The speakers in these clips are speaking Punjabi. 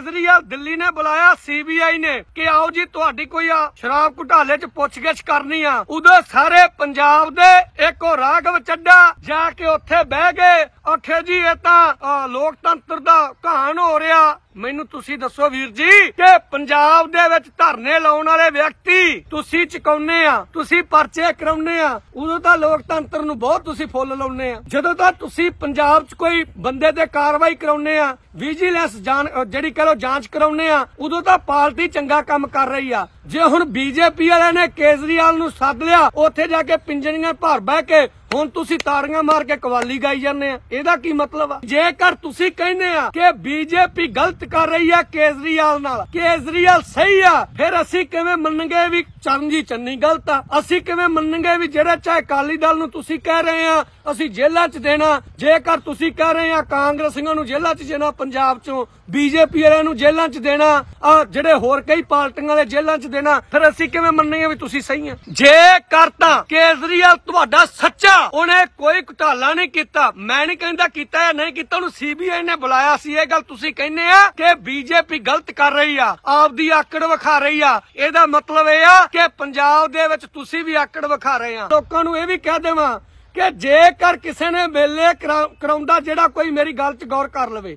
ਕੇਜਰੀਵਾਲ ਦਿੱਲੀ ਨੇ ਬੁਲਾਇਆ ਸੀਬੀਆਈ ਨੇ ਕਿ ਆਓ ਜੀ ਤੁਹਾਡੀ ਕੋਈ ਆ ਸ਼ਰਾਬ ਘੁਟਾਲੇ 'ਚ ਪੁੱਛਗਿੱਛ ਕਰਨੀ ਆ ਉਦੋਂ ਸਾਰੇ ਪੰਜਾਬ ਦੇ ਇੱਕੋ ਰਾਗਵ ਚੱਡਾ ਜਾ ਕੇ ਉੱਥੇ ਬਹਿ ਗਏ ਅਖੇ ਜੀ ਇਹ ਤਾਂ ਲੋਕਤੰਤਰ ਦਾ ਕਹਾਣ ਹੋ ਰਿਹਾ ਮੈਨੂੰ ਤੁਸੀਂ ਦੱਸੋ ਵੀਰ ਜੀ ਕਿ ਪੰਜਾਬ ਦੇ ਵਿੱਚ ਧਰਨੇ ਲਾਉਣ ਵਾਲੇ ਵਿਅਕਤੀ ਤੁਸੀਂ ਚਕਾਉਨੇ ਆ ਤੁਸੀਂ ਪਰਚੇ ਕਰਾਉਨੇ ਆ ਉਦੋਂ ਤਾਂ ਲੋਕਤੰਤਰ ਨੂੰ ਬਹੁਤ ਤੁਸੀਂ ਫੁੱਲ ਲਾਉਨੇ ਆ ਜਦੋਂ ਤਾਂ ਤੁਸੀਂ ਪੰਜਾਬ 'ਚ ਕੋਈ ਬੰਦੇ ਤੇ ਕਾਰਵਾਈ ਕਰਾਉਨੇ ਆ ਵਿਜੀਲੈਂਸ ਜਿਹੜੀ ਕਹੋ ਜਾਂਚ ਕਰਾਉਨੇ ਆ ਉਦੋਂ ਤਾਂ ਪਾਰਟੀ ਚੰਗਾ ਕੰਮ ਕਰ ਰਹੀ ਆ ਜੇ ਹੁਣ ਬੀਜੇਪੀ ਵਾਲਿਆਂ ਨੇ ਕੇਜਰੀਵਾਲ ਨੂੰ ਸੱਦ ਲਿਆ ਉੱਥੇ ਜਾ ਕੇ ਪਿੰਜਣੀਆਂ ਭਰ ਬੈ ਕੇ ਹੁਣ ਤੁਸੀਂ ਤਾਰੀਆਂ ਮਾਰ ਕੇ ਕਵਾਲੀ ਗਾਈ ਜਾਂਦੇ ਆ ਇਹਦਾ ਕੀ ਮਤਲਬ ਆ ਜੇਕਰ ਤੁਸੀਂ ਕਹਿੰਦੇ ਆ ਕਿ ਬੀਜੇਪੀ ਗਲਤ ਕਰ ਰਹੀ ਆ ਕੇਜਰੀਵਾਲ ਨਾਲ ਕੇਜਰੀਵਾਲ ਸਹੀ ਆ ਫਿਰ ਅਸੀਂ ਕਿਵੇਂ ਮੰਨਾਂਗੇ ਵੀ ਚਰਨਜੀਤ ਚੰਨੀ ਗਲਤ ਆ ਅਸੀਂ ਕਿਵੇਂ ਮੰਨਾਂਗੇ ਵੀ ਜਿਹੜਾ ਚਾਹੇ ਅਕਾਲੀ ਦਲ ਨੂੰ ਤੁਸੀਂ ਕਹਿ ਰਹੇ ਆ ਅਸੀਂ ਜੇਲ੍ਹਾਂ 'ਚ ਦੇਣਾ ਜੇਕਰ ਤੁਸੀਂ ਕਹਿ ਰਹੇ ਆ ਕਾਂਗਰਸੀਆਂ ਨੂੰ ਜੇਲ੍ਹਾਂ 'ਚ ਦੇਣਾ ਪੰਜਾਬ 'ਚੋਂ ਬੀਜੇਪੀ ਵਾਲਿਆਂ ਨੂੰ ਜੇਲ੍ਹਾਂ 'ਚ ਦੇਣਾ ਆ ਜਿਹੜੇ ਹੋਰ ਕਈ ਪਾਰਟੀਆਂ ਵਾਲੇ ਜੇਲ੍ਹਾਂ 'ਚ ਦੇਣਾ ਫਿਰ ਅਸੀਂ ਕਿਵੇਂ ਮੰਨਾਂਗੇ ਵੀ ਤੁਸੀਂ ਸਹੀ ਆ ਜੇ ਕਰਤਾ ਕੇਜਰੀਵਾਲ ਤੁਹਾਡਾ ਸੱਚਾ ਉਹਨੇ ਕੋਈ ਘਟਾਲਾ ਨਹੀਂ ਕੀਤਾ ਮੈਂ ਨਹੀਂ ਕਹਿੰਦਾ ਕੀਤਾ ਜਾਂ ਨਹੀਂ ਕੀਤਾ ਉਹਨੂੰ ਸੀਬੀਆਈ ਨੇ ਬੁਲਾਇਆ ਸੀ ਇਹ ਗੱਲ ਤੁਸੀਂ ਕਹਿੰਦੇ ਆ ਕਿ ਬੀਜੇਪੀ ਗਲਤ ਕਰ ਰਹੀ ਆ ਆਪਦੀ ਆਕੜ ਵਿਖਾ ਰਹੀ ਆ ਇਹਦਾ ਮਤਲਬ ਇਹ ਆ ਕਿ ਪੰਜਾਬ ਦੇ ਵਿੱਚ ਤੁਸੀਂ ਵੀ ਆਕੜ ਵਿਖਾ ਰਹੇ ਆ ਲੋਕਾਂ ਨੂੰ ਇਹ ਵੀ ਕਹਿ ਦੇਵਾਂ ਕਿ ਜੇਕਰ ਕਿਸੇ ਨੇ ਮੇਲੇ ਕਰਾਉਂਦਾ ਜਿਹੜਾ ਕੋਈ ਮੇਰੀ ਗੱਲ 'ਚ ਗੌਰ ਕਰ ਲਵੇ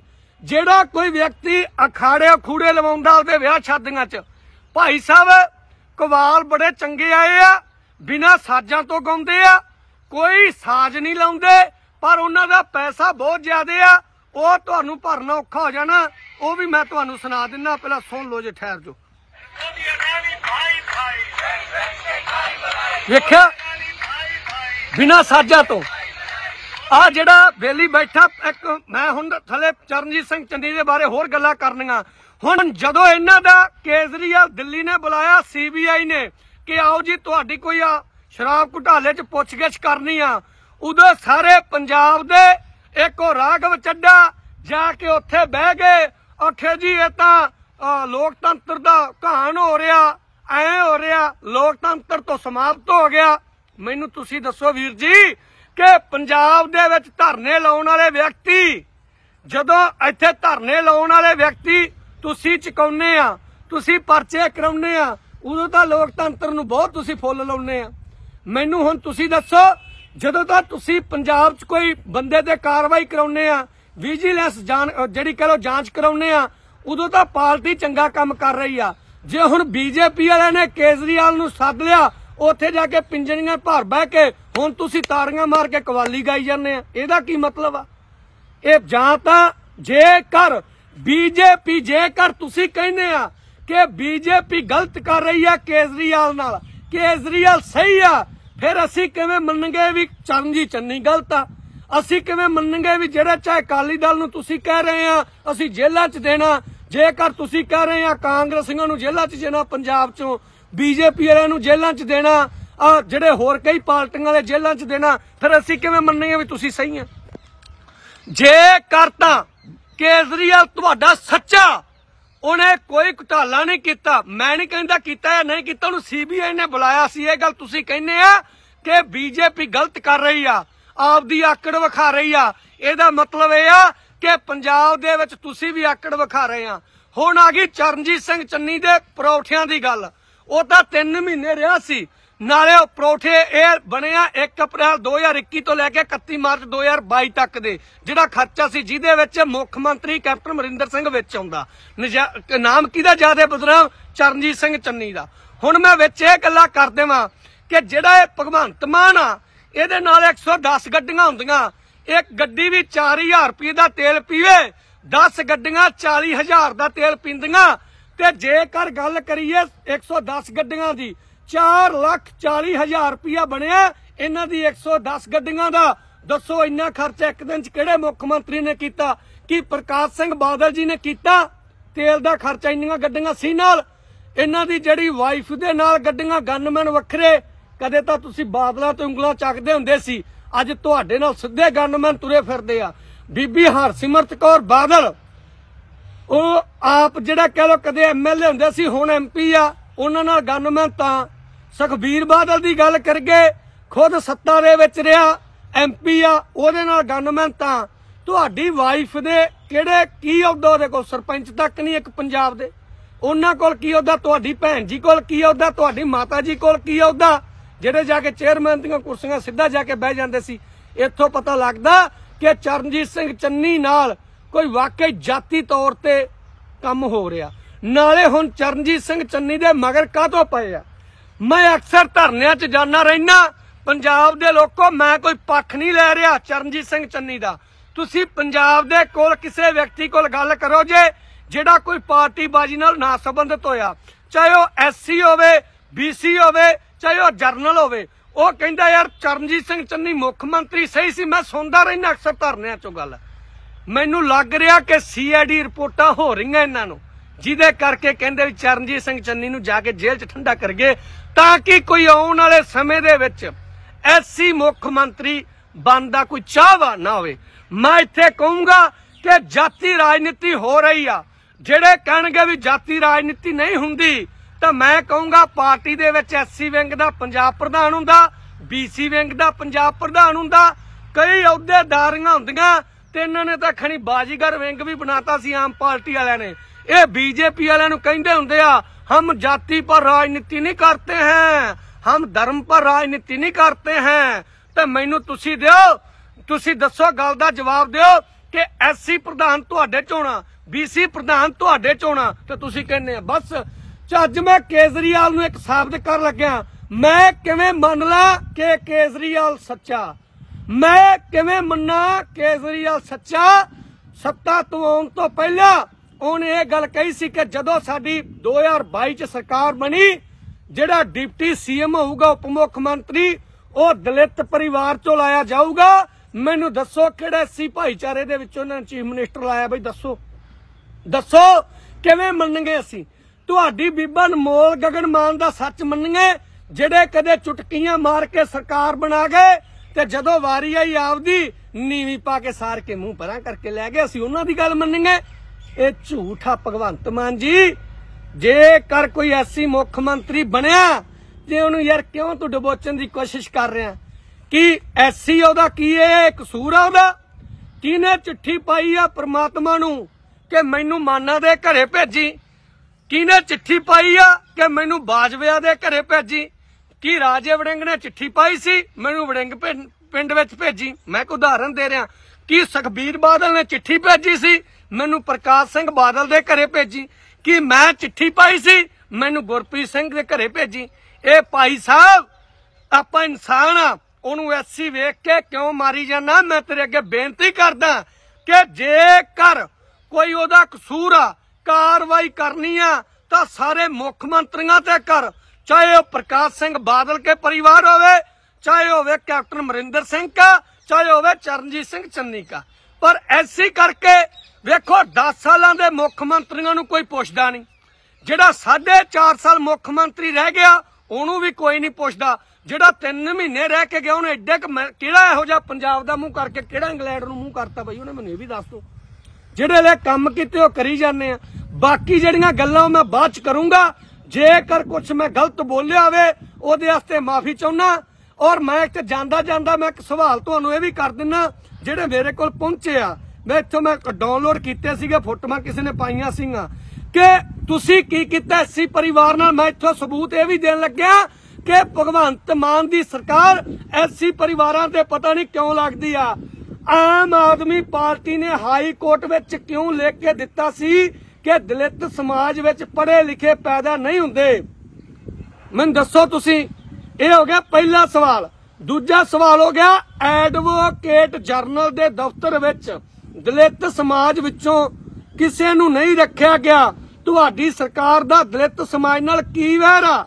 ਜਿਹੜਾ ਕੋਈ ਵਿਅਕਤੀ ਅਖਾੜੇ ਖੂੜੇ ਲਵਾਉਂਦਾ ਉਹਦੇ ਵਿਆਹ ਸ਼ਾਦੀਆਂ 'ਚ ਭਾਈ ਸਾਹਿਬ ਕਵਾਲ ਬੜੇ ਚੰਗੇ ਆਏ ਆ ਬਿਨਾ ਸਾਜ਼ਾਂ ਤੋਂ ਗਾਉਂਦੇ ਆ ਕੋਈ ਸਾਜ ਨਹੀਂ ਲਾਉਂਦੇ ਪਰ ਉਹਨਾਂ ਦਾ ਪੈਸਾ ਬਹੁਤ ਜ਼ਿਆਦਾ ਆ ਉਹ ਤੁਹਾਨੂੰ ਭਰਨਾ ਔਖਾ ਹੋ ਜਾਣਾ ਉਹ ਵੀ ਮੈਂ ਤੁਹਾਨੂੰ ਸੁਣਾ ਦਿੰਨਾ ਪਹਿਲਾਂ ਸੁਣ ਲਓ ਜੇ ਠਹਿਰ ਜੋ ਵੇਖਿਆ ਬਿਨਾ ਸਾਜਾ ਤੋਂ ਆ ਜਿਹੜਾ ਬੇਲੀ ਬੈਠਾ ਇੱਕ ਮੈਂ ਹੁਣ ਥਲੇ ਚਰਨਜੀਤ ਸਿੰਘ ਚੰਨੀ ਦੇ ਬਾਰੇ ਹੋਰ ਗੱਲਾਂ ਕਰਨੀਆਂ ਹੁਣ ਜਦੋਂ ਇਹਨਾਂ ਦਾ ਕੇਜਰੀਵਾਲ ਦਿੱਲੀ ਨੇ ਬੁਲਾਇਆ ਸੀਬੀਆਈ ਨੇ ਕਿ ਆਓ ਜੀ ਤੁਹਾਡੀ ਕੋਈ ਆ ਸ਼ਰਾਬ ਘੁਟਾਲੇ 'ਚ ਪੁੱਛਗਿੱਛ ਕਰਨੀ ਆ ਉਦੋਂ ਸਾਰੇ ਪੰਜਾਬ ਦੇ ਇੱਕੋ ਰਾਗਵ ਚੱਡਾ ਜਾ ਕੇ ਉੱਥੇ ਬਹਿ ਗਏ ਅਖੇ ਜੀ ਇਹ ਤਾਂ ਲੋਕਤੰਤਰ ਦਾ ਘਾਣ ਹੋ ਰਿਹਾ ਐ ਹੋ ਰਿਹਾ ਲੋਕਤੰਤਰ ਤੋਂ ਸਮਾਪਤ ਹੋ ਗਿਆ ਮੈਨੂੰ ਤੁਸੀਂ ਦੱਸੋ ਵੀਰ ਜੀ ਕਿ ਪੰਜਾਬ ਦੇ ਵਿੱਚ ਧਰਨੇ ਲਾਉਣ ਵਾਲੇ ਵਿਅਕਤੀ ਜਦੋਂ ਇੱਥੇ ਧਰਨੇ ਲਾਉਣ ਵਾਲੇ ਵਿਅਕਤੀ ਤੁਸੀਂ ਚਕਾਉਨੇ ਆ ਤੁਸੀਂ ਪਰਚੇ ਕਰਾਉਨੇ ਆ ਉਦੋਂ ਤਾਂ ਲੋਕਤੰਤਰ ਨੂੰ ਬਹੁਤ ਤੁਸੀਂ ਫੁੱਲ ਲਾਉਨੇ ਆ ਮੈਨੂੰ ਹੁਣ ਤੁਸੀਂ ਦੱਸੋ ਜਦੋਂ ਤਾਂ ਤੁਸੀਂ ਪੰਜਾਬ 'ਚ ਕੋਈ ਬੰਦੇ ਤੇ ਕਾਰਵਾਈ ਕਰਾਉਨੇ ਆ ਵਿਜੀਲੈਂਸ ਜਿਹੜੀ ਕਹੋ ਜਾਂਚ ਕਰਾਉਨੇ ਆ ਉਦੋਂ ਤਾਂ ਪਾਰਟੀ ਚੰਗਾ ਕੰਮ ਕਰ ਰਹੀ ਆ ਜੇ ਹੁਣ ਬੀਜੇਪੀ ਵਾਲਿਆਂ ਨੇ ਕੇਜਰੀਵਾਲ ਨੂੰ ਸੱਦ ਲਿਆ ਉੱਥੇ ਜਾ ਕੇ ਪਿੰਜਣੀਆਂ ਭਰ ਬਹਿ ਕੇ ਹੁਣ ਤੁਸੀਂ ਤਾਰੀਆਂ ਮਾਰ ਕੇ ਕਵਾਲੀ ਗਾਈ ਜਾਂਦੇ ਆ ਇਹਦਾ ਕੀ ਮਤਲਬ ਆ ਇਹ ਜਾਂ ਤਾਂ ਜੇਕਰ ਬੀਜੇਪੀ ਜੇਕਰ ਤੁਸੀਂ ਕਹਿੰਦੇ ਆ ਕਿ ਬੀਜੇਪੀ ਗਲਤ ਕਰ ਰਹੀ ਆ ਕੇਜਰੀਵਾਲ ਨਾਲ ਕੇਜਰੀਵਾਲ ਸਹੀ ਆ ਫਿਰ ਅਸੀਂ ਕਿਵੇਂ ਮੰਨਾਂਗੇ ਵੀ ਚਰਨਜੀਤ ਚੰਨੀ ਗਲਤ ਆ ਅਸੀਂ ਕਿਵੇਂ ਮੰਨਾਂਗੇ ਵੀ ਜਿਹੜਾ ਚਾਹ ਅਕਾਲੀ ਦਲ ਨੂੰ ਤੁਸੀਂ ਕਹਿ ਰਹੇ ਆ ਅਸੀਂ ਜੇਲ੍ਹਾਂ 'ਚ ਦੇਣਾ ਜੇਕਰ ਤੁਸੀਂ ਕਹਿ ਰਹੇ ਆ ਕਾਂਗਰਸੀਆਂ ਨੂੰ ਜੇਲ੍ਹਾਂ 'ਚ ਦੇਣਾ ਪੰਜਾਬ 'ਚੋਂ ਬੀਜੇਪੀ ਵਾਲਿਆਂ ਨੂੰ ਜੇਲ੍ਹਾਂ 'ਚ ਦੇਣਾ ਆ ਜਿਹੜੇ ਹੋਰ ਕਈ ਪਾਰਟੀਆਂ ਦੇ ਜੇਲ੍ਹਾਂ 'ਚ ਦੇਣਾ ਫਿਰ ਅਸੀਂ ਕਿਵੇਂ ਮੰਨਾਂਗੇ ਵੀ ਤੁਸੀਂ ਸਹੀ ਆ ਜੇ ਕਰਤਾ ਕੇਜਰੀਵਾਲ ਤੁਹਾਡਾ ਸੱਚਾ ਉਹਨੇ ਕੋਈ ਘਟਾਲਾ ਨਹੀਂ ਕੀਤਾ ਮੈਂ ਨਹੀਂ ਕਹਿੰਦਾ ਕੀਤਾ ਜਾਂ ਨਹੀਂ ਕੀਤਾ ਉਹਨੂੰ ਸੀਬੀਆਈ ਨੇ ਬੁਲਾਇਆ ਸੀ ਇਹ ਗੱਲ ਤੁਸੀਂ ਕਹਿੰਦੇ ਆ ਕਿ ਬੀਜੇਪੀ ਗਲਤ ਕਰ ਰਹੀ ਆ ਆਪਦੀ ਆਕੜ ਵਿਖਾ ਰਹੀ ਆ ਇਹਦਾ ਮਤਲਬ ਇਹ ਆ ਕਿ ਪੰਜਾਬ ਦੇ ਵਿੱਚ ਤੁਸੀਂ ਵੀ ਆਕੜ ਵਿਖਾ ਰਹੇ ਆ ਹੁਣ ਆ ਗਈ ਚਰਨਜੀਤ ਸਿੰਘ ਚੰਨੀ ਦੇ ਪਰੌਠਿਆਂ ਦੀ ਗੱਲ ਉਹ ਤਾਂ 3 ਮਹੀਨੇ ਰਿਹਾ ਸੀ ਨਾਲੇ ਉਹ ਪਰੋਠੇ ਇਹ ਬਣੇ ਆ 1 ਅਪ੍ਰੈਲ 2021 ਤੋਂ ਲੈ ਕੇ 31 ਮਾਰਚ 2022 ਤੱਕ ਦੇ ਜਿਹੜਾ ਖਰਚਾ ਸੀ ਜਿਹਦੇ ਵਿੱਚ ਮੁੱਖ ਮੰਤਰੀ ਕੈਪਟਨ ਮਰਿੰਦਰ ਸਿੰਘ ਵਿੱਚ ਆਉਂਦਾ ਨਾਮ ਕਿਹਦਾ ਜਿਆਦਾ ਬਦਨਾਮ ਚਰਨਜੀਤ ਸਿੰਘ ਚੰਨੀ ਦਾ ਹੁਣ ਮੈਂ ਵਿੱਚ ਇਹ ਗੱਲਾਂ ਕਰ ਦੇਵਾਂ ਕਿ ਜਿਹੜਾ ਇਹ ਭਗਵੰਤ ਮਾਨ ਆ ਇਹਦੇ ਨਾਲ 110 ਗੱਡੀਆਂ ਹੁੰਦੀਆਂ ਇੱਕ ਗੱਡੀ ਵੀ 4000 ਰੁਪਏ ਦਾ ਤੇਲ ਪੀਵੇ 10 ਗੱਡੀਆਂ 40000 ਦਾ ਤੇਲ ਪੀਂਦੀਆਂ ਤੇ ਜੇਕਰ ਗੱਲ ਕਰੀਏ 110 ਗੱਡੀਆਂ ਦੀ 4 ਲੱਖ 40 ਹਜ਼ਾਰ ਰੁਪਇਆ ਬਣਿਆ ਇਹਨਾਂ ਦੀ 110 ਗੱਡੀਆਂ ਦਾ ਦੱਸੋ ਇੰਨਾ ਖਰਚਾ ਇੱਕ ਦਿਨ ਚ ਕਿਹੜੇ ਮੁੱਖ ਮੰਤਰੀ ਨੇ ਕੀਤਾ ਕੀ ਪ੍ਰਕਾਸ਼ ਸਿੰਘ ਬਾਦਲ ਜੀ ਨੇ ਕੀਤਾ ਤੇਲ ਦਾ ਖਰਚਾ ਇੰਨੀਆਂ ਗੱਡੀਆਂ ਸੀ ਨਾਲ ਇਹਨਾਂ ਦੀ ਜਿਹੜੀ ਵਾਈਫ ਦੇ ਨਾਲ ਗੱਡੀਆਂ ਗਨਮੈਨ ਵੱਖਰੇ ਕਦੇ ਤਾਂ ਤੁਸੀਂ ਬਾਦਲਾਂ ਤੋਂ ਉਂਗਲਾਂ ਚੱਕਦੇ ਹੁੰਦੇ ਸੀ ਅੱਜ ਤੁਹਾਡੇ ਨਾਲ ਸਿੱਧੇ ਗਨਮੈਨ ਤੁਰੇ ਫਿਰਦੇ ਆ ਬੀਬੀ ਹਰਸਿਮਰਤ ਕੌਰ ਬਾਦਲ ਉਹ ਆਪ ਜਿਹੜਾ ਕਹ ਲੋ ਕਦੇ ਐਮਐਲਏ ਹੁੰਦੇ ਸੀ ਹੁਣ ਐਮਪੀ ਆ ਉਹਨਾਂ ਨਾਲ ਗਨਮੈਨ ਤਾਂ ਸੁਖਬੀਰ ਬਾਦਲ ਦੀ ਗੱਲ ਕਰਕੇ ਖੁਦ ਸੱਤਾ ਦੇ ਵਿੱਚ ਰਿਹਾ ਐਮਪੀ ਆ ਉਹਦੇ ਨਾਲ ਗਨਮੈਨ ਤਾਂ ਤੁਹਾਡੀ ਵਾਈਫ ਦੇ ਕਿਹੜੇ ਕੀ ਅਹੁਦਾ ਦੇ ਕੋਲ ਸਰਪੰਚ ਤੱਕ ਨਹੀਂ ਇੱਕ ਪੰਜਾਬ ਦੇ ਉਹਨਾਂ ਕੋਲ ਕੀ ਅਹੁਦਾ ਤੁਹਾਡੀ ਭੈਣ ਜੀ ਕੋਲ ਕੀ ਅਹੁਦਾ ਤੁਹਾਡੀ ਮਾਤਾ ਜੀ ਕੋਲ ਕੀ ਅਹੁਦਾ ਜਿਹੜੇ ਜਾ ਕੇ ਚੇਅਰਮੈਨ ਦੀਆਂ ਕੁਰਸੀਆਂ ਸਿੱਧਾ ਜਾ ਕੇ ਬਹਿ ਜਾਂਦੇ ਸੀ ਇੱਥੋਂ ਪਤਾ ਲੱਗਦਾ ਕਿ ਚਰਨਜੀਤ ਸਿੰਘ ਚੰਨੀ ਨਾਲ ਕੋਈ ਵਾਕਈ ਜਾਤੀ ਤੌਰ ਤੇ ਕੰਮ ਹੋ ਰਿਹਾ ਨਾਲੇ ਹੁਣ ਚਰਨਜੀਤ ਸਿੰਘ ਚੰਨੀ ਦੇ ਮਗਰ ਕਾਹਤੋਂ ਪਏ ਆ ਮੈਂ ਅਕਸਰ ਧਰਨਿਆਂ 'ਚ ਜਾਣਾ ਰਹਿਣਾ ਪੰਜਾਬ ਦੇ ਲੋਕੋ ਮੈਂ ਕੋਈ ਪੱਖ ਨਹੀਂ ਲੈ ਰਿਹਾ ਚਰਨਜੀਤ ਸਿੰਘ ਚੰਨੀ ਦਾ ਤੁਸੀਂ ਪੰਜਾਬ ਦੇ ਕੋਲ ਕਿਸੇ ਵਿਅਕਤੀ ਕੋਲ ਗੱਲ ਕਰੋ ਜੇ ਜਿਹੜਾ ਕੋਈ ਪਾਰਟੀ ਬਾਜੀ ਨਾਲ ਨਾ ਸੰਬੰਧਿਤ ਹੋਇਆ ਚਾਹੇ ਉਹ ਐਸਸੀ ਹੋਵੇ ਬੀਸੀ ਹੋਵੇ ਚਾਹੇ ਉਹ ਜਰਨਲ ਹੋਵੇ ਉਹ ਕਹਿੰਦਾ ਯਾਰ ਚਰਨਜੀਤ ਸਿੰਘ ਚੰਨੀ ਮੁੱਖ ਮੰਤਰੀ ਸਹੀ ਸੀ ਮੈਂ ਸੁਣਦਾ ਰਹਿਣਾ ਅਕਸਰ ਧਰਨਿਆਂ ਚੋਂ ਗੱਲ ਮੈਨੂੰ ਲੱਗ ਰਿਹਾ ਕਿ ਸੀਆਈਡੀ ਰਿਪੋਰਟਾਂ ਹੋ ਰਹੀਆਂ ਇਹਨਾਂ ਨੂੰ ਜਿਹਦੇ ਕਰਕੇ ਕਹਿੰਦੇ ਵੀ ਚਰਨਜੀਤ ਸਿੰਘ ਚੰਨੀ ਨੂੰ ਜਾ ਕੇ ਜੇਲ੍ਹ 'ਚ ਠੰਡਾ ਕਰਗੇ ਤਾਂ ਕਿ ਕੋਈ ਆਉਣ ਵਾਲੇ ਸਮੇਂ ਦੇ ਵਿੱਚ ਐਸੀ ਮੁੱਖ ਮੰਤਰੀ ਬਣ ਦਾ ਕੋਈ ਚਾਹਵਾ ਨਾ ਹੋਵੇ ਮੈਂ ਇੱਥੇ ਕਹੂੰਗਾ ਕਿ ਜਾਤੀ ਰਾਜਨੀਤੀ ਹੋ ਰਹੀ ਆ ਜਿਹੜੇ ਕਹਿਣਗੇ ਵੀ ਜਾਤੀ ਰਾਜਨੀਤੀ ਨਹੀਂ ਹੁੰਦੀ ਤਾਂ ਮੈਂ ਕਹੂੰਗਾ ਪਾਰਟੀ ਦੇ ਵਿੱਚ ਐਸਸੀ ਵਿੰਗ ਦਾ ਪੰਜਾਬ ਪ੍ਰਧਾਨ ਹੁੰਦਾ ਬੀਸੀ ਵਿੰਗ ਦਾ ਪੰਜਾਬ ਪ੍ਰਧਾਨ ਹੁੰਦਾ ਕਈ ਅਹੁਦੇਦਾਰੀਆਂ ਹੁੰਦੀਆਂ ਤੇ ਇਹਨਾਂ ਨੇ ਤਾਂ ਖਣੀ ਬਾਜੀਗਰ ਵਿੰਗ ਵੀ ਬਣਾਤਾ ਸੀ ਆਮ ਪਾਰਟੀ ਵਾਲਿਆਂ ਨੇ ਇਹ ਬੀਜੇਪੀ ਵਾਲਿਆਂ ਨੂੰ ਕਹਿੰਦੇ ਹੁੰਦੇ ਆ ਹਮ ਜਾਤੀ ਪਰ ਰਾਜਨੀਤੀ ਨਹੀਂ ਕਰਤੇ ਹੈ ਹਮ ਧਰਮ ਪਰ ਰਾਜਨੀਤੀ ਨਹੀਂ ਕਰਤੇ ਹੈ ਤੇ ਮੈਨੂੰ ਤੁਸੀਂ ਦਿਓ ਤੁਸੀਂ ਦੱਸੋ ਗੱਲ ਦਾ ਜਵਾਬ ਦਿਓ ਕਿ ਐਸਸੀ ਪ੍ਰਧਾਨ ਤੁਹਾਡੇ ਚੋਣਾ ਬੀਸੀ ਪ੍ਰਧਾਨ ਤੁਹਾਡੇ ਚੋਣਾ ਤੇ ਤੁਸੀਂ ਕਹਿੰਦੇ ਆ ਬਸ ਚੱਜ ਮੈਂ ਕੇਜਰੀਵਾਲ ਨੂੰ ਇੱਕ ਸਾਬਤ ਕਰ ਲੱਗਿਆ ਮੈਂ ਕਿਵੇਂ ਮੰਨ ਲਾ ਕਿ ਕੇਜਰੀਵਾਲ ਸੱਚਾ ਮੈਂ ਕਿਵੇਂ ਮੰਨਾ ਕੇਜਰੀਵਾਲ ਸੱਚਾ ਸੱਤਾ ਤੋਂ ਆਉਣ ਤੋਂ ਪਹਿਲਾਂ ਉਹਨੇ ਇਹ ਗੱਲ ਕਹੀ ਸੀ ਕਿ ਜਦੋਂ ਸਾਡੀ 2022 ਚ ਸਰਕਾਰ ਬਣੀ ਜਿਹੜਾ ਡਿਪਟੀ ਸੀਐਮ ਹੋਊਗਾ ਉਪ ਮੁੱਖ ਮੰਤਰੀ ਉਹ ਦਲਿਤ ਪਰਿਵਾਰ ਚੋਂ ਲਾਇਆ ਜਾਊਗਾ ਮੈਨੂੰ ਦੱਸੋ ਕਿਹੜੇ ਸੀ ਭਾਈਚਾਰੇ ਦੇ ਵਿੱਚੋਂ ਉਹਨਾਂ ਨੇ ਚੀਫ ਮਿਨਿਸਟਰ ਲਾਇਆ ਬਈ ਦੱਸੋ ਦੱਸੋ ਕਿਵੇਂ ਮੰਨਣਗੇ ਅਸੀਂ ਤੁਹਾਡੀ ਬੀਬਾ ਮੋਲ ਗਗਨ ਮਾਨ ਦਾ ਸੱਚ ਮੰਨਣਗੇ ਜਿਹੜੇ ਕਦੇ ਚੁਟਕੀਆਂ ਮਾਰ ਕੇ ਸਰਕਾਰ ਬਣਾ ਗਏ ਤੇ ਜਦੋਂ ਵਾਰੀ ਆਈ ਆਪਦੀ ਨੀਵੀਂ ਪਾ ਕੇ ਸਾਰ ਕੇ ਮੂੰਹ ਪਰਾਂ ਕਰਕੇ ਲੈ ਗਏ ਅਸੀਂ ਉਹਨਾਂ ਦੀ ਗੱਲ ਮੰਨਣਗੇ ਇਹ ਝੂਠਾ ਭਗਵੰਤ ਮਾਨ ਜੀ ਜੇਕਰ ਕੋਈ ਐਸੀ ਮੁੱਖ ਮੰਤਰੀ ਬਣਿਆ ਤੇ ਉਹਨੂੰ ਯਾਰ ਕਿਉਂ ਤੂੰ ਡਬੋਚਣ ਦੀ ਕੋਸ਼ਿਸ਼ ਕਰ ਰਿਹਾ ਕਿ ਐਸੀ ਉਹਦਾ ਕੀ ਹੈ ਕਸੂਰ ਆ ਉਹਦਾ ਕਿਨੇ ਚਿੱਠੀ ਪਾਈ ਆ ਪ੍ਰਮਾਤਮਾ ਨੂੰ ਕਿ ਮੈਨੂੰ ਮਾਨਾ ਦੇ ਘਰੇ ਭੇਜੀ ਕਿਨੇ ਚਿੱਠੀ ਪਾਈ ਆ ਕਿ ਮੈਨੂੰ ਬਾਜਵਿਆ ਦੇ ਘਰੇ ਭੇਜੀ ਕਿ ਰਾਜੇ ਵੜਿੰਗ ਨੇ ਚਿੱਠੀ ਪਾਈ ਸੀ ਮੈਨੂੰ ਵੜਿੰਗ ਪਿੰਡ ਵਿੱਚ ਭੇਜੀ ਮੈਂ ਕੋ ਉਦਾਹਰਨ ਦੇ ਰਿਹਾ ਕਿ ਸੁਖਬੀਰ ਬਾਦਲ ਨੇ ਚਿੱਠੀ ਭੇਜੀ ਸੀ ਮੈਨੂੰ ਪ੍ਰਕਾਸ਼ ਸਿੰਘ ਬਾਦਲ ਦੇ ਘਰੇ ਭੇਜੀ ਕਿ ਮੈਂ ਚਿੱਠੀ ਪਾਈ ਸੀ ਮੈਨੂੰ ਗੁਰਪ੍ਰੀਤ ਸਿੰਘ ਦੇ ਘਰੇ ਭੇਜੀ ਇਹ ਭਾਈ ਸਾਹਿਬ ਆਪਾਂ ਇਨਸਾਨ ਆ ਉਹਨੂੰ ਐਸੀ ਵੇਖ ਕੇ ਕਿਉਂ ਮਾਰੀ ਜਾਂਦਾ ਮੈਂ ਤੇਰੇ ਅੱਗੇ ਬੇਨਤੀ ਕਰਦਾ ਕਿ ਜੇਕਰ ਕੋਈ ਉਹਦਾ ਕਸੂਰ ਆ ਕਾਰਵਾਈ ਕਰਨੀ ਆ ਤਾਂ ਸਾਰੇ ਮੁੱਖ ਮੰਤਰੀਆਂ ਤੇ ਕਰ ਚਾਹੇ ਉਹ ਪ੍ਰਕਾਸ਼ ਸਿੰਘ ਬਾਦਲ ਕੇ ਪਰਿਵਾਰ ਹੋਵੇ ਚਾਹੇ ਹੋਵੇ ਕੈਪਟਨ ਮਰਿੰਦਰ ਸਿੰਘ ਕਾ ਚਾਹੇ ਹੋਵੇ ਚਰਨਜੀਤ ਸਿੰਘ ਚੰਨੀ ਕਾ ਪਰ ਐਸੀ ਕਰਕੇ ਵੇਖੋ 10 ਸਾਲਾਂ ਦੇ ਮੁੱਖ ਮੰਤਰੀਆਂ ਨੂੰ ਕੋਈ ਪੁੱਛਦਾ ਨਹੀਂ ਜਿਹੜਾ 4.5 ਸਾਲ ਮੁੱਖ ਮੰਤਰੀ ਰਹਿ ਗਿਆ ਉਹਨੂੰ ਵੀ ਕੋਈ ਨਹੀਂ ਪੁੱਛਦਾ ਜਿਹੜਾ 3 ਮਹੀਨੇ ਰਹਿ ਕੇ ਗਿਆ ਉਹਨੇ ਐਡੇ ਕਿਹੜਾ ਇਹੋ ਜਿਹਾ ਪੰਜਾਬ ਦਾ ਮੂੰਹ ਕਰਕੇ ਕਿਹੜਾ ਇੰਗਲੈਂਡ ਨੂੰ ਮੂੰਹ ਕਰਤਾ ਬਈ ਉਹਨੇ ਮੈਨੂੰ ਇਹ ਵੀ ਦੱਸ ਦੋ ਜਿਹੜੇ ਲੈ ਕੰਮ ਕੀਤੇ ਉਹ ਕਰੀ ਜਾਂਦੇ ਆ ਬਾਕੀ ਜਿਹੜੀਆਂ ਗੱਲਾਂ ਮੈਂ ਬਾਅਦ ਚ ਕਰੂੰਗਾ ਜੇਕਰ ਕੁਝ ਮੈਂ ਗਲਤ ਬੋਲਿਆ ਹੋਵੇ ਉਹਦੇ ਵਾਸਤੇ ਮਾਫੀ ਚਾਹੁੰਨਾ ਔਰ ਮੈਂ ਇੱਕ ਜਾਂਦਾ ਜਾਂਦਾ ਮੈਂ ਇੱਕ ਸਵਾਲ ਤੁਹਾਨੂੰ ਇਹ ਵੀ ਕਰ ਦਿੰਨਾ ਜਿਹੜੇ ਮੇਰੇ ਕੋਲ ਪਹੁੰਚੇ ਆ ਮੈਂ ਇੱਥੋਂ ਮੈਂ ਡਾਊਨਲੋਡ ਕੀਤੇ ਸੀਗੇ ਫੋਟੋਆਂ ਕਿਸੇ ਨੇ ਪਾਈਆਂ ਸੀਗਾ ਕਿ ਤੁਸੀਂ ਕੀ ਕੀਤਾ ਸੀ ਪਰਿਵਾਰ ਨਾਲ ਮੈਂ ਇੱਥੋਂ ਸਬੂਤ ਇਹ ਵੀ ਦੇਣ ਲੱਗਿਆ ਕਿ ਭਗਵੰਤ ਮਾਨ ਦੀ ਸਰਕਾਰ ਐਸੀ ਪਰਿਵਾਰਾਂ ਤੇ ਪਤਾ ਨਹੀਂ ਕਿਉਂ ਲੱਗਦੀ ਆ ਆਮ ਆਦਮੀ ਪਾਰਟੀ ਨੇ ਹਾਈ ਕੋਰਟ ਵਿੱਚ ਕਿਉਂ ਲੈ ਕੇ ਦਿੱਤਾ ਸੀ ਕਿ ਦਲਿਤ ਸਮਾਜ ਵਿੱਚ ਪੜ੍ਹੇ ਲਿਖੇ ਪੈਦਾ ਨਹੀਂ ਹੁੰਦੇ ਮੈਂ ਦੱਸੋ ਤੁਸੀਂ ਇਹ ਹੋ ਗਿਆ ਪਹਿਲਾ ਸਵਾਲ ਦੂਜਾ ਸਵਾਲ ਹੋ ਗਿਆ ਐਡਵੋਕੇਟ ਜਰਨਲ ਦੇ ਦਫ਼ਤਰ ਵਿੱਚ ਦਲਿਤ ਸਮਾਜ ਵਿੱਚੋਂ ਕਿਸੇ ਨੂੰ ਨਹੀਂ ਰੱਖਿਆ ਗਿਆ ਤੁਹਾਡੀ ਸਰਕਾਰ ਦਾ ਦਲਿਤ ਸਮਾਜ ਨਾਲ ਕੀ ਆ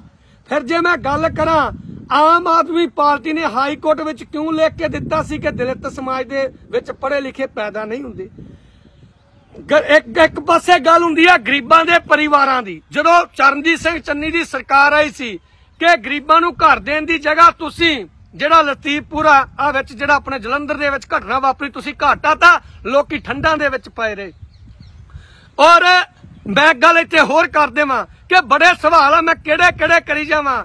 ਫਿਰ ਜੇ ਮੈਂ ਗੱਲ ਕਰਾਂ ਆਮ ਆਦਮੀ ਪਾਰਟੀ ਨੇ ਹਾਈ ਕੋਰਟ ਵਿੱਚ ਕਿਉਂ ਲਿਖ ਕੇ ਦਿੱਤਾ ਸੀ ਕਿ ਦਲਿਤ ਸਮਾਜ ਦੇ ਵਿੱਚ ਪੜ੍ਹੇ ਲਿਖੇ ਪੈਦਾ ਨਹੀਂ ਹੁੰਦੇ ਇੱਕ ਇੱਕ ਪਾਸੇ ਗੱਲ ਹੁੰਦੀ ਆ ਗਰੀਬਾਂ ਦੇ ਪਰਿਵਾਰਾਂ ਦੀ ਜਦੋਂ ਚਰਨਜੀਤ ਸਿੰਘ ਚੰਨੀ ਦੀ ਸਰਕਾਰ ਆਈ ਸੀ ਕਿ ਗਰੀਬਾਂ ਨੂੰ ਘਰ ਦੇਣ ਦੀ ਜਗ੍ਹਾ ਤੁਸੀਂ ਜਿਹੜਾ ਲਤੀਫਪੁਰਾ ਆ ਵਿੱਚ ਜਿਹੜਾ ਆਪਣੇ ਜਲੰਧਰ ਦੇ ਵਿੱਚ ਘਟਨਾ ਵਾਪਰੀ ਤੁਸੀਂ ਘਾਟਾ ਤਾਂ ਲੋਕੀ ਠੰਡਾਂ ਦੇ ਵਿੱਚ ਪਏ ਰਹੇ ਔਰ ਮੈਂ ਗੱਲ ਇੱਥੇ ਹੋਰ ਕਰ ਦੇਵਾਂ ਕਿ ਬੜੇ ਸਵਾਲ ਆ ਮੈਂ ਕਿਹੜੇ ਕਿਹੜੇ ਕਰੀ ਜਾਵਾਂ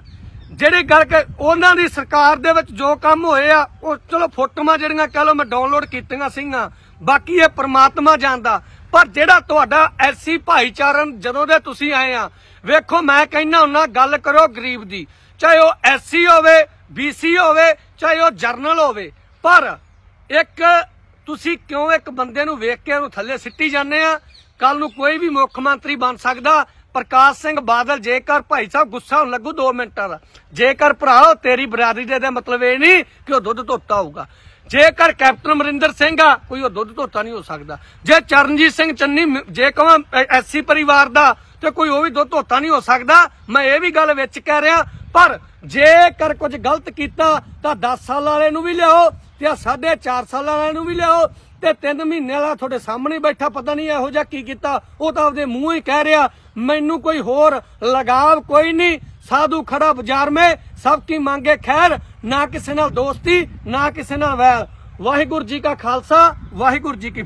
ਜਿਹੜੀ ਗੱਲ ਕਿ ਉਹਨਾਂ ਦੀ ਸਰਕਾਰ ਦੇ ਵਿੱਚ ਜੋ ਕੰਮ ਹੋਏ ਆ ਉਹ ਚਲੋ ਫੋਟੋਆਂ ਜਿਹੜੀਆਂ ਕਹ ਲਓ ਮੈਂ ਡਾਊਨਲੋਡ ਕੀਤੀਆਂ ਸੀਗਾ ਬਾਕੀ ਇਹ ਪ੍ਰਮਾਤਮਾ ਜਾਣਦਾ ਪਰ ਜਿਹੜਾ ਤੁਹਾਡਾ ਐਸੀ ਭਾਈਚਾਰਨ ਜਦੋਂ ਦੇ ਤੁਸੀਂ ਆਏ ਆ ਵੇਖੋ ਮੈਂ ਕਹਿਣਾ ਹੁੰਨਾ ਗੱਲ ਕਰੋ ਗਰੀਬ ਦੀ ਚਾਹੇ ਉਹ ਐਸਸੀ ਹੋਵੇ ਬੀਸੀ ਹੋਵੇ ਚਾਹੇ ਉਹ ਜਰਨਲ ਹੋਵੇ ਪਰ ਇੱਕ ਤੁਸੀਂ ਕਿਉਂ ਇੱਕ ਬੰਦੇ ਨੂੰ ਵੇਖ ਕੇ ਉਹਨੂੰ ਥੱਲੇ ਸਿੱਟੀ ਜਾਂਦੇ ਆ ਕੱਲ ਨੂੰ ਕੋਈ ਵੀ ਮੁੱਖ ਮੰਤਰੀ ਬਣ ਸਕਦਾ ਪ੍ਰਕਾਸ਼ ਸਿੰਘ ਬਾਦਲ ਜੇਕਰ ਭਾਈ ਸਾਹਿਬ ਗੁੱਸਾ ਹੋਣ ਲੱਗੂ 2 ਮਿੰਟਾਂ ਦਾ ਜੇਕਰ ਭਰਾ ਤੇਰੀ ਬਰਾਦਰੀ ਦੇ ਦਾ ਮਤਲਬ ਇਹ ਨਹੀਂ ਕਿ ਉਹ ਦੁੱਧ ਧੋਤਾ ਹੋਊਗਾ ਜੇਕਰ ਕੈਪਟਨ ਮਰਿੰਦਰ ਸਿੰਘ ਆ ਕੋਈ ਉਹ ਦੁੱਧ ਧੋਤਾ ਨਹੀਂ ਹੋ ਸਕਦਾ ਜੇ ਚਰਨਜੀਤ ਸਿੰਘ ਚੰਨੀ ਜੇ ਕਹਾਂ ਐਸਸੀ ਪਰਿਵਾਰ ਦਾ ਤੇ ਕੋਈ ਉਹ ਵੀ ਦੁੱਧ ਧੋਤਾ ਨਹੀਂ ਹੋ ਸਕਦਾ ਮੈਂ ਇਹ ਵੀ ਗੱਲ ਵਿੱਚ ਕਹਿ ਰਿਹਾ ਪਰ ਜੇਕਰ ਕੁਝ ਗਲਤ ਕੀਤਾ ਤਾਂ 10 ਸਾਲ ਵਾਲੇ ਨੂੰ ਵੀ ਲਿਆਓ ਤੇ ਆ 4.5 ਸਾਲ ਵਾਲੇ ਨੂੰ ਵੀ ਲਿਆਓ ਤੇ 3 ਮਹੀਨੇ ਵਾਲਾ ਤੁਹਾਡੇ ਸਾਹਮਣੇ ਬੈਠਾ ਪਤਾ ਨਹੀਂ ਇਹੋ ਜਿਹਾ ਕੀ ਕੀਤਾ ਉਹ ਤਾਂ ਆਪਦੇ ਮੂੰਹ ਹੀ ਕਹਿ ਰਿਹਾ ਮੈਨੂੰ ਕੋਈ ਹੋਰ ਲਗਾਵ ਕੋਈ ਨਹੀਂ ਸਾਧੂ ਖੜਾ ਬਾਜ਼ਾਰ ਮੇ ਸਭ ਕੀ ਮੰਗੇ ਖੈਰ ਨਾ ਕਿਸੇ ਨਾਲ ਦੋਸਤੀ ਨਾ ਕਿਸੇ ਨਾਲ ਵੈਰ ਵਾਹਿਗੁਰੂ ਜੀ ਕਾ ਖਾਲਸਾ ਵਾਹਿਗੁਰੂ ਜੀ ਕੀ